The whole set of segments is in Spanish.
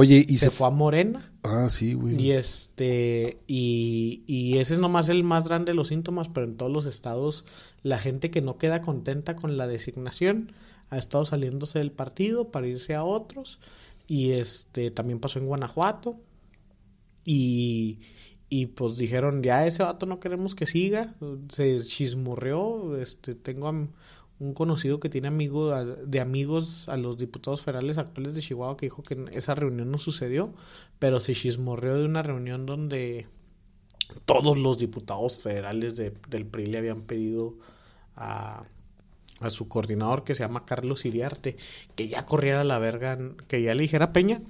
Oye, y se, fue a Morena. Ah, sí, güey. Y este, y, ese es nomás el más grande de los síntomas, pero en todos los estados, la gente que no queda contenta con la designación ha estado saliéndose del partido para irse a otros. Y este, también pasó en Guanajuato. Y, pues dijeron, ya ese vato no queremos que siga. Se chismorreó, este, tengo a un conocido que tiene amigos de amigos a los diputados federales actuales de Chihuahua que dijo que esa reunión no sucedió, pero se chismorreó de una reunión donde todos los diputados federales del PRI le habían pedido a, su coordinador que se llama Carlos Iriarte que ya corriera a la verga, que ya le dijera Peña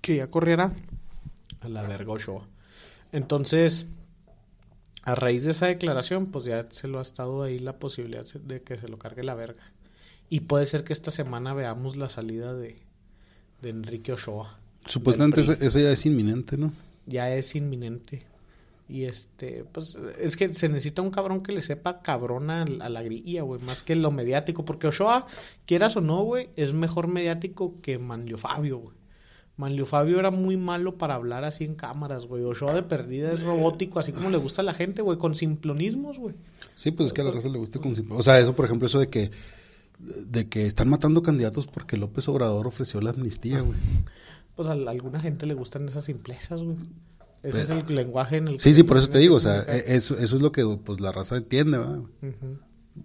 que ya corriera a la verga Ochoa. Entonces, a raíz de esa declaración, pues ya se lo ha estado ahí la posibilidad de que se lo cargue la verga. Y puede ser que esta semana veamos la salida de, Enrique Ochoa. Supuestamente eso ya es inminente, ¿no? Ya es inminente. Y este, pues es que se necesita un cabrón que le sepa cabrona a la grilla, güey, más que lo mediático. Porque Ochoa, quieras o no, güey, es mejor mediático que Manlio Fabio, güey. Manlio Fabio era muy malo para hablar así en cámaras, güey. Ochoa de perdida es robótico, así como le gusta a la gente, güey, con simplonismos, güey. Sí, pues es que a la raza le gusta con O sea, eso, por ejemplo, eso de que, de que están matando candidatos porque López Obrador ofreció la amnistía, güey. Pues a, alguna gente le gustan esas simplezas, güey. Ese es el pues, lenguaje en el Sí, sí, por eso te digo, o sea, eso, es lo que pues la raza entiende, ¿verdad?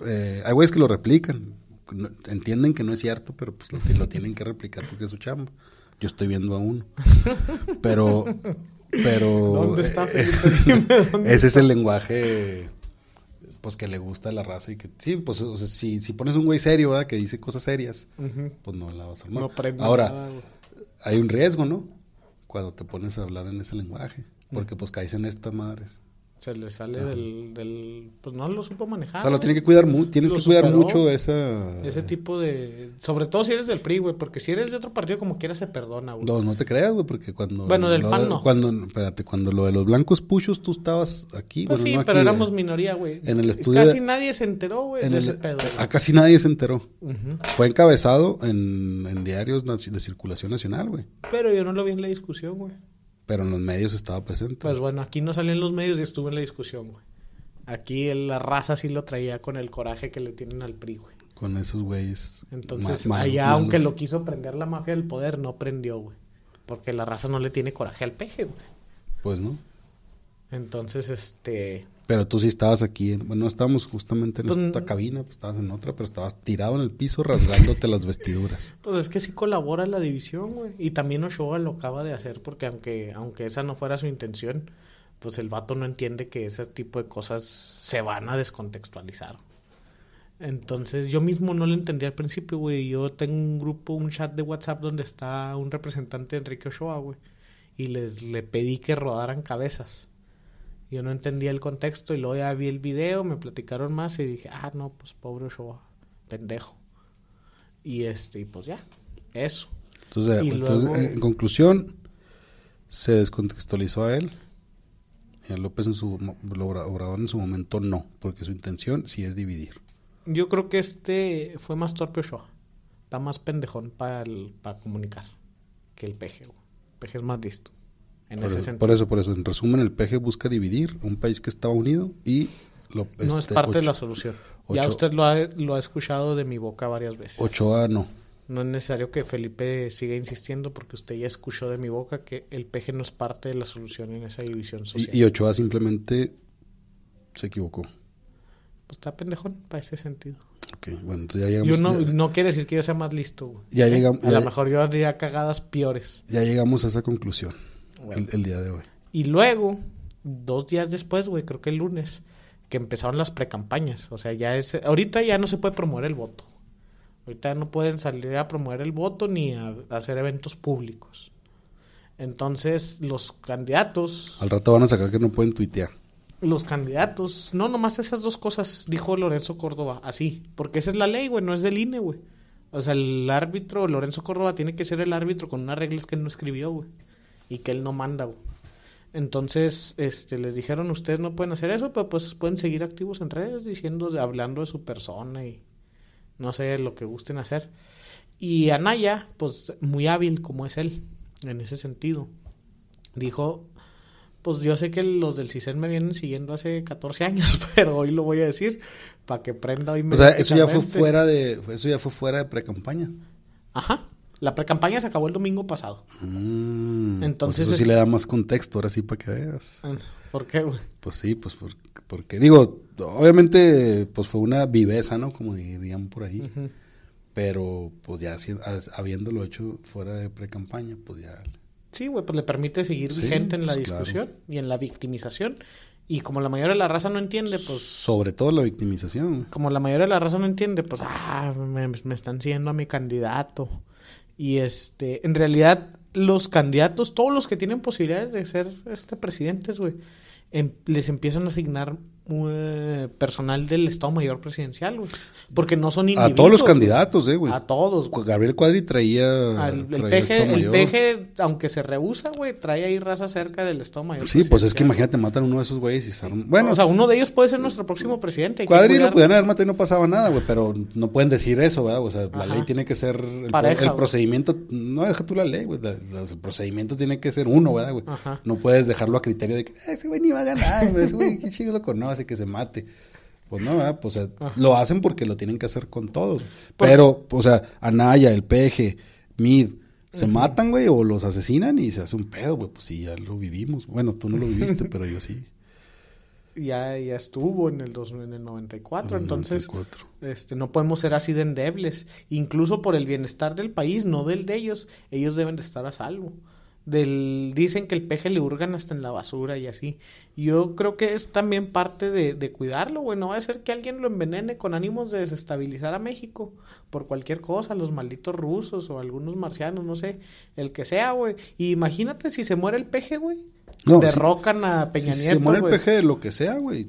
Eh, hay güeyes que lo replican, entienden que no es cierto, pero pues lo, lo tienen que replicar porque es su chamba. Yo estoy viendo a uno. Pero. pero eh, ¿Dónde está? ese es el lenguaje pues que le gusta a la raza y que sí, pues si, si, pones un güey serio, ¿verdad? Que dice cosas serias, pues no la vas a armar. Ahora, hay un riesgo, ¿no? Cuando te pones a hablar en ese lenguaje, porque pues caes en estas madres se le sale del, del, Pues no lo supo manejar. O sea, lo tiene que cuidar mucho. Tienes que cuidar mucho esa. Ese tipo de. Sobre todo si eres del PRI, güey. Porque si eres de otro partido, como quiera, se perdona, güey. No, no te creas, güey. Porque cuando. Bueno, del PAN no. Cuando, espérate, cuando lo de los blancos puchos, tú estabas aquí. Pues sí, pero éramos eh, minoría, güey. En el estudio. Casi nadie se enteró, güey, de ese pedo. casi nadie se enteró. Fue encabezado en, en diarios de circulación nacional, güey. Pero yo no lo vi en la discusión, güey pero en los medios estaba presente. Pues bueno, aquí no salió en los medios y estuve en la discusión, güey. Aquí la raza sí lo traía con el coraje que le tienen al PRI, güey. Con esos güeyes. Entonces, allá, aunque lo quiso prender la mafia del poder, no prendió, güey. Porque la raza no le tiene coraje al peje, güey. Pues no. Entonces, este... Pero tú sí estabas aquí, bueno, estábamos justamente en pues esta cabina, pues estabas en otra, pero estabas tirado en el piso rasgándote las vestiduras. Pues es que sí colabora la división, güey. Y también Ochoa lo acaba de hacer porque aunque, aunque esa no fuera su intención, pues el vato no entiende que ese tipo de cosas se van a descontextualizar. Entonces yo mismo no lo entendí al principio, güey. Yo tengo un grupo, un chat de WhatsApp donde está un representante de Enrique Ochoa, güey. Y le, le pedí que rodaran cabezas yo no entendía el contexto y luego ya vi el video, me platicaron más y dije, ah, no, pues pobre yo pendejo. Y este, pues ya, eso. Entonces, en conclusión, se descontextualizó a él. Y a López en su obrador en su momento no, porque su intención sí es dividir. Yo creo que este fue más torpe Ochoa Está más pendejón para para comunicar que el peje El es más listo por eso, Por eso, En resumen, el PG busca dividir un país que estaba unido y no este, es parte de la solución. ya usted lo ha, escuchado de mi boca varias veces. Ochoa no. No es necesario que Felipe siga insistiendo porque usted ya escuchó de mi boca que el PG no es parte de la solución en esa división social. Y, Ochoa simplemente se equivocó. Pues está pendejón para ese sentido. Ok, bueno, no, quiere decir que yo sea más listo. ¿Eh? A lo mejor yo haría cagadas peores. Ya llegamos a esa conclusión. El, día de hoy. Y luego, dos días después, güey, creo que el lunes, que empezaron las precampañas. O sea, ya es. Ahorita ya no se puede promover el voto. Ahorita no pueden salir a promover el voto ni a, hacer eventos públicos. Entonces, los candidatos. Al rato van a sacar que no pueden tuitear los candidatos. No, nomás esas dos cosas, dijo Lorenzo Córdoba, así. Porque esa es la ley, güey, no es del INE, güey. O sea, el árbitro, Lorenzo Córdoba, tiene que ser el árbitro con unas reglas que no escribió, güey y que él no manda. Entonces, este, les dijeron, ustedes no pueden hacer eso, pero pues pueden seguir activos en redes diciendo, hablando de su persona y no sé, lo que gusten hacer. Y Anaya, pues muy hábil como es él, en ese sentido, dijo, pues yo sé que los del CISEN me vienen siguiendo hace 14 años, pero hoy lo voy a decir para que prenda hoy. O sea, eso ya fue fuera de, eso ya fue fuera de pre-campaña. Ajá. La precampaña se acabó el domingo pasado. Mm, pues Entonces. Pues eso sí le da más contexto, ahora sí, para que veas. ¿Por qué, güey? Pues sí, pues porque, digo, obviamente, pues fue una viveza, ¿no? Como dirían por ahí. Pero, pues ya habiéndolo hecho fuera de precampaña, pues ya. Sí, güey, pues le permite seguir vigente en la pues, discusión y en la victimización. Y como la mayoría de la raza no entiende, pues... Sobre todo la victimización. Como la mayoría de la raza no entiende, pues, ah, me, están siendo a mi candidato. Y este, en realidad, los candidatos, todos los que tienen posibilidades de ser este presidentes, güey, em, les empiezan a asignar eh, personal del Estado Mayor Presidencial, güey. Porque no son individuos. A todos los candidatos, eh, güey. A todos. Gabriel Cuadri traía. Al, peje, aunque se rehúsa, güey, trae ahí raza cerca del Estado Mayor. Sí, pues es que imagínate, matan a uno de esos güeyes y Bueno. O sea, uno de ellos puede ser nuestro próximo presidente. Cuadri lo pudieron haber matado y no pasaba nada, güey, pero no pueden decir eso, ¿verdad? O sea, la ley tiene que ser. El, Pareja, el procedimiento. No deja tú la ley, güey. El procedimiento tiene que ser uno, ¿verdad, güey? No puedes dejarlo a criterio de que ese güey ni va a ganar, güey. qué chido loco, no hace que se mate. Pues no, Pues, lo hacen porque lo tienen que hacer con todos. Pero, o sea, Anaya, el peje, Mid, se matan, güey, o los asesinan y se hace un pedo, güey. Pues sí, ya lo vivimos. Bueno, tú no lo viviste, pero yo sí. Ya, ya estuvo en el, 94, entonces Este, no podemos ser así de endebles. Incluso por el bienestar del país, no del de ellos, ellos deben de estar a salvo del dicen que el peje le hurgan hasta en la basura y así. Yo creo que es también parte de, de cuidarlo, güey. No va a ser que alguien lo envenene con ánimos de desestabilizar a México por cualquier cosa, los malditos rusos o algunos marcianos, no sé, el que sea, güey. imagínate si se muere el peje, güey. Derrocan a Peña si Se muere el peje lo que sea, güey.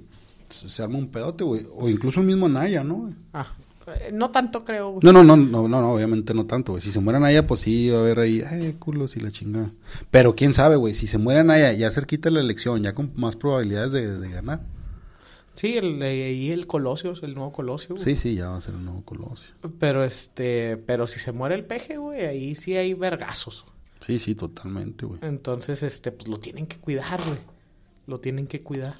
Se, arma un pedote, güey. O incluso mismo Naya, ¿no? Ah. Eh, no tanto, creo. No, no, no, no, no, obviamente no tanto, güey. Si se mueren allá, pues sí, va a haber ahí, ay, culos y la chingada. Pero quién sabe, güey, si se mueren allá, ya cerquita la elección, ya con más probabilidades de, ganar. Sí, ahí el Colosio, el nuevo Colosio. Sí, sí, ya va a ser el nuevo Colosio. Pero este, pero si se muere el peje, güey, ahí sí hay vergazos. Sí, sí, totalmente, güey. Entonces, este, pues lo tienen que cuidar, güey. Lo tienen que cuidar.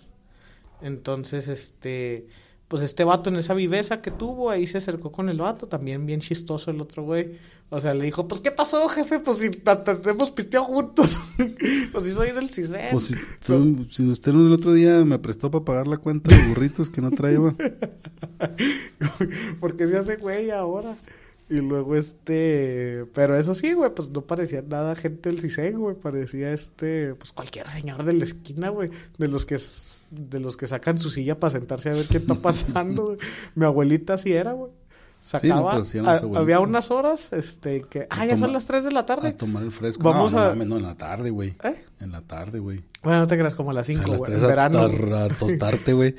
Entonces, este, pues este vato en esa viveza que tuvo, ahí se acercó con el vato, también bien chistoso el otro güey. O sea, le dijo, pues, ¿qué pasó, jefe? Pues, si hemos pisteado juntos. Pues, pues, si soy del CISEN. Pues, si, si, usted el otro día me prestó para pagar la cuenta de burritos que no traía. Porque se hace güey ahora. Y luego este, pero eso sí, güey, pues no parecía nada gente del CISEN, güey, parecía este, pues cualquier señor de la esquina, güey, de los que de los que sacan su silla para sentarse a ver qué está pasando. Mi abuelita sí era, güey. Sacaba, había unas horas, este, que, ah, ya son las 3 de la tarde. A tomar el fresco. Vamos a... No, en la tarde, güey. ¿Eh? En la tarde, güey. Bueno, no te creas, como a las 5, güey, en verano. A, tostarte, güey.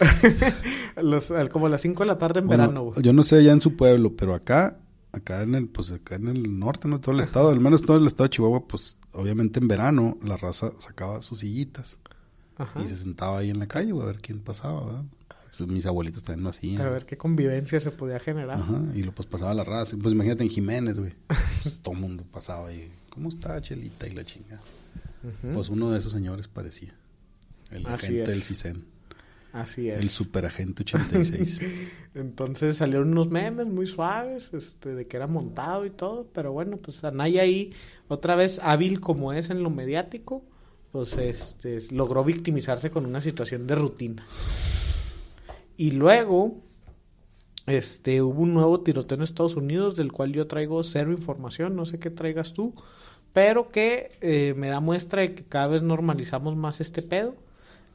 como a las 5 de la tarde en verano, güey. Yo no sé allá en su pueblo, pero acá acá en el, pues acá en el norte, ¿no? Todo el estado, al menos todo el estado de Chihuahua, pues obviamente en verano la raza sacaba sus sillitas y se sentaba ahí en la calle, a ver quién pasaba, ¿verdad? mis abuelitos también lo hacían. A ver qué convivencia se podía generar. y lo pues pasaba la raza. Pues imagínate en Jiménez, güey. Pues, todo el mundo pasaba ahí. ¿cómo está Chelita y la chinga? Pues uno de esos señores parecía. El agente del CISEN. Así es. El superagente 86. Entonces salieron unos memes muy suaves, este, de que era montado y todo, pero bueno, pues Anaya ahí, otra vez hábil como es en lo mediático, pues este, logró victimizarse con una situación de rutina. Y luego, este, hubo un nuevo tiroteo en Estados Unidos, del cual yo traigo cero información, no sé qué traigas tú, pero que eh, me da muestra de que cada vez normalizamos más este pedo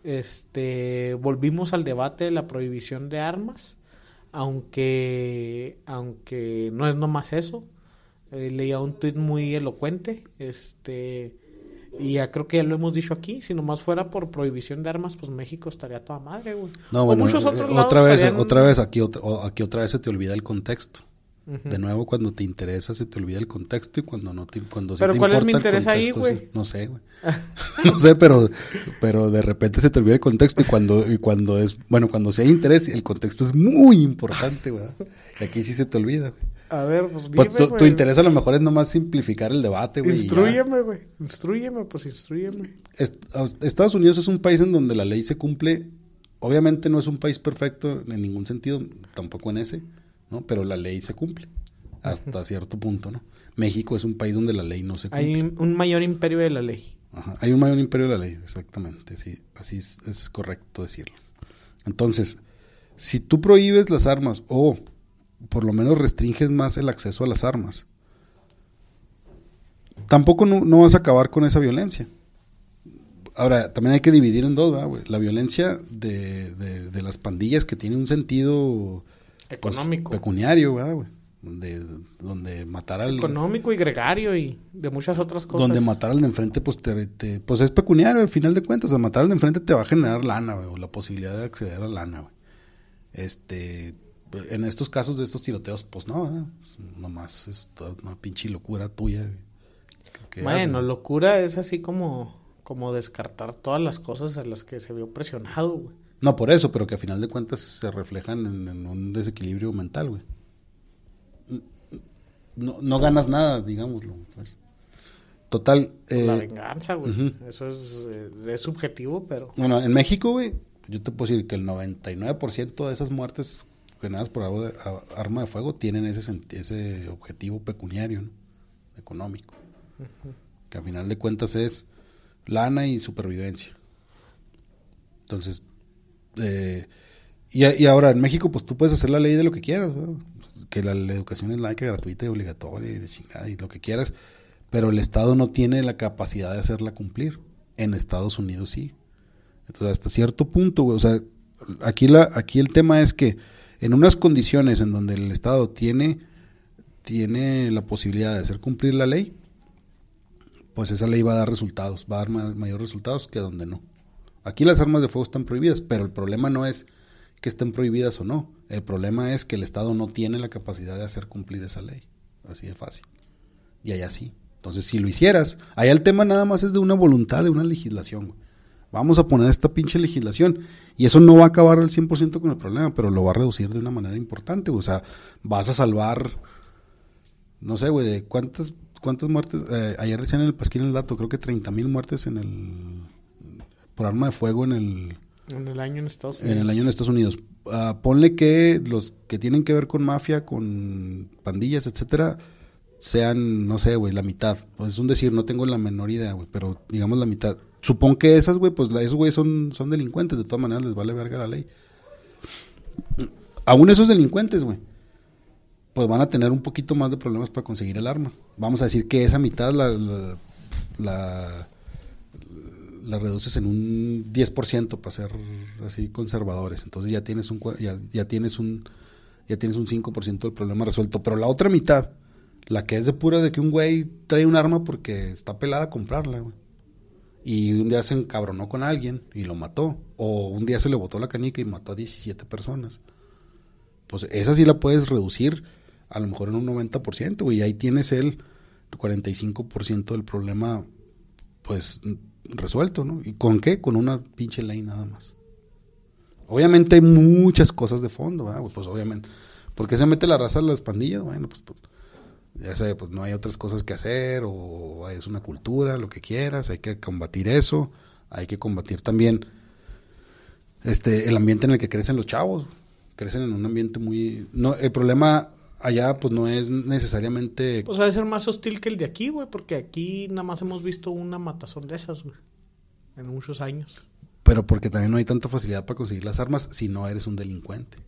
este, volvimos al debate de la prohibición de armas, aunque, aunque no es nomás eso. Eh, leía un tuit muy elocuente, este, y ya creo que ya lo hemos dicho aquí, si nomás fuera por prohibición de armas, pues México estaría toda madre, güey. No, bueno, muchos eh, otros eh, otra vez, otra vez aquí aquí otra vez se te olvida el contexto. De nuevo, cuando te interesa se te olvida el contexto y cuando no te, cuando ¿Pero cuál es mi interés ahí, güey? no sé, güey. no sé, pero, de repente se te olvida el contexto y cuando, es, bueno, cuando sí hay interés, el contexto es muy importante, güey. Aquí sí se te olvida, güey. A ver, pues, pues dime, tu, interés a lo mejor es nomás simplificar el debate, güey. Instruyeme, güey. Instruyeme, pues instruyeme. Estados Unidos es un país en donde la ley se cumple. Obviamente no es un país perfecto en ningún sentido, tampoco en ese ¿no? Pero la ley se cumple hasta cierto punto, ¿no? México es un país donde la ley no se cumple. Hay un mayor imperio de la ley. Hay un mayor imperio de la ley, exactamente, sí, así es, correcto decirlo. Entonces, si tú prohíbes las armas o por lo menos restringes más el acceso a las armas, tampoco no, vas a acabar con esa violencia. Ahora, también hay que dividir en dos, La violencia de las pandillas que tiene un sentido pues, económico. pecuniario, güey? Donde, matar al... Económico y gregario y de muchas otras cosas. Donde matar al de enfrente, pues, te, pues es pecuniario, al final de cuentas. O matar al de enfrente te va a generar lana, güey, o la posibilidad de acceder a lana, güey. Este, en estos casos de estos tiroteos, pues no, ¿eh? nomás es una pinche locura tuya. bueno, locura es así como, como descartar todas las cosas a las que se vio presionado, güey. No por eso, pero que a final de cuentas se reflejan en, un desequilibrio mental, güey. No, no ganas nada, digámoslo. Pues. Total. la eh, venganza, güey. Eso es, eh, es, subjetivo, pero. Bueno, en México, güey, yo te puedo decir que el 99% de esas muertes generadas por arma de fuego tienen ese, ese objetivo pecuniario, ¿no? económico. Que a final de cuentas es lana y supervivencia. Entonces, eh, y, ahora en México, pues tú puedes hacer la ley de lo que quieras, que la, educación es laica, gratuita y obligatoria y de chingada y lo que quieras, pero el Estado no tiene la capacidad de hacerla cumplir. En Estados Unidos sí. Entonces, hasta cierto punto, o sea, aquí, la, aquí el tema es que en unas condiciones en donde el Estado tiene, tiene la posibilidad de hacer cumplir la ley, pues esa ley va a dar resultados, va a dar mayores resultados que donde no. Aquí las armas de fuego están prohibidas, pero el problema no es que estén prohibidas o no. El problema es que el Estado no tiene la capacidad de hacer cumplir esa ley. Así de fácil. Y allá sí. Entonces, si lo hicieras, allá el tema nada más es de una voluntad, de una legislación. Vamos a poner esta pinche legislación. Y eso no va a acabar al 100% con el problema, pero lo va a reducir de una manera importante. O sea, vas a salvar, no sé, güey, de cuántas, cuántas muertes. Eh, ayer decían en el Pasquín el dato, creo que 30 mil muertes en el por arma de fuego en el... En el año en Estados Unidos. En el año en Estados Unidos. Ah, ponle que los que tienen que ver con mafia, con pandillas, etcétera, sean, no sé, güey, la mitad. Pues, es un decir, no tengo la menor idea, güey, pero digamos la mitad. Supón que esas, güey, pues esos güey son, son delincuentes, de todas maneras les vale verga la ley. Aún esos delincuentes, güey, pues van a tener un poquito más de problemas para conseguir el arma. Vamos a decir que esa mitad la la reduces en un 10% para ser así conservadores. Entonces ya tienes un ya, tienes un ya tienes un 5% del problema resuelto, pero la otra mitad, la que es de pura de que un güey trae un arma porque está pelada a comprarla, Y un día se encabronó con alguien y lo mató. O un día se le botó la canica y mató a 17 personas. Pues esa sí la puedes reducir a lo mejor en un 90%, güey. Y ahí tienes el 45% del problema, pues resuelto, ¿no? ¿Y con qué? Con una pinche ley nada más. Obviamente hay muchas cosas de fondo, Pues obviamente. ¿Por qué se mete la raza a las pandillas? Bueno, pues, pues, ya sé, pues no hay otras cosas que hacer, o es una cultura, lo que quieras, hay que combatir eso, hay que combatir también este el ambiente en el que crecen los chavos, crecen en un ambiente muy no el problema allá pues no es necesariamente... Pues a ser más hostil que el de aquí, güey, porque aquí nada más hemos visto una matazón de esas, güey, en muchos años. Pero porque también no hay tanta facilidad para conseguir las armas si no eres un delincuente.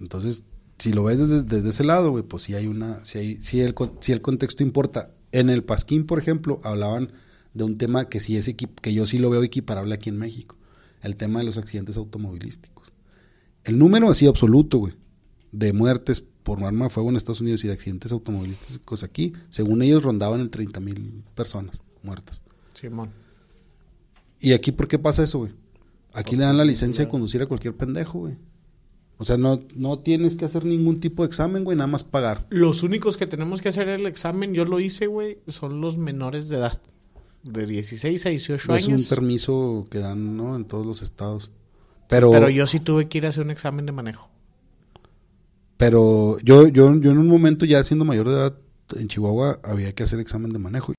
Entonces, si lo ves desde, ese lado, güey, pues sí hay una, si el, el contexto importa. En el Pasquín, por ejemplo, hablaban de un tema que sí es que yo sí lo veo equiparable aquí en México, el tema de los accidentes automovilísticos. El número así absoluto, güey, de muertes por arma de fuego en Estados Unidos y de accidentes automovilísticos aquí, según ellos rondaban en 30 mil personas muertas. Simón. ¿Y aquí por qué pasa eso, güey? Aquí le dan la licencia de conducir a cualquier pendejo, güey. O sea, no, no tienes que hacer ningún tipo de examen, güey, nada más pagar. Los únicos que tenemos que hacer el examen, yo lo hice, güey, son los menores de edad. De 16 a 18 años. Es un permiso que dan, ¿no? En todos los estados. Pero, Pero yo sí tuve que ir a hacer un examen de manejo. Pero yo, yo, yo en un momento ya siendo mayor de edad en Chihuahua había que hacer examen de manejo.